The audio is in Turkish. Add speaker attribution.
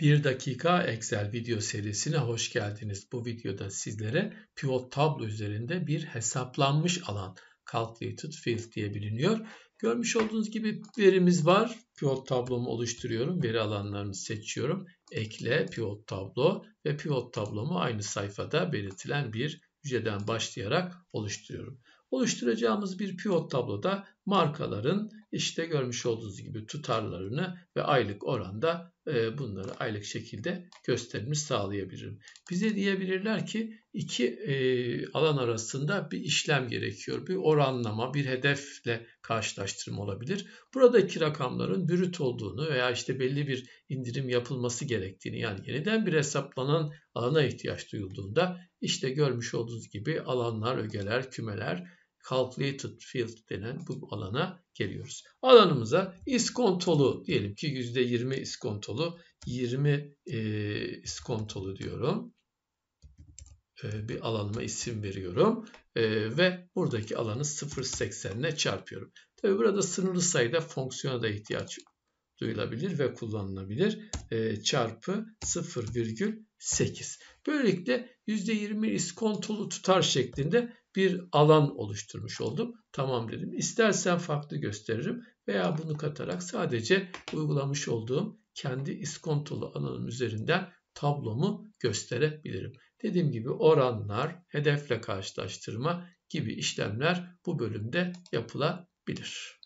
Speaker 1: 1 dakika Excel video serisine hoş geldiniz. Bu videoda sizlere pivot tablo üzerinde bir hesaplanmış alan calculated field diye biliniyor. Görmüş olduğunuz gibi verimiz var. Pivot tablomu oluşturuyorum. Veri alanlarını seçiyorum. Ekle pivot tablo ve pivot tablomu aynı sayfada belirtilen bir hücreden başlayarak oluşturuyorum. Oluşturacağımız bir pivot tabloda markaların işte görmüş olduğunuz gibi tutarlarını ve aylık oranda e, bunları aylık şekilde gösterimi sağlayabilirim. Bize diyebilirler ki iki e, alan arasında bir işlem gerekiyor. Bir oranlama, bir hedefle karşılaştırma olabilir. Buradaki rakamların bürüt olduğunu veya işte belli bir indirim yapılması gerektiğini yani yeniden bir hesaplanan alana ihtiyaç duyulduğunda işte görmüş olduğunuz gibi alanlar, ögeler, kümeler calculated field denen bu alana geliyoruz. Alanımıza iskontolu diyelim ki %20 iskontolu 20 e, iskontolu diyorum. E, bir alanıma isim veriyorum. E, ve buradaki alanı 0.80'le çarpıyorum. Tabi burada sınırlı sayıda fonksiyona da ihtiyaç duyulabilir ve kullanılabilir. E, çarpı 0,8. Böylelikle %20 iskontolu tutar şeklinde bir alan oluşturmuş oldum. Tamam dedim. İstersen farklı gösteririm veya bunu katarak sadece uygulamış olduğum kendi iskontolu alanım üzerinden tablomu gösterebilirim. Dediğim gibi oranlar, hedefle karşılaştırma gibi işlemler bu bölümde yapılabilir.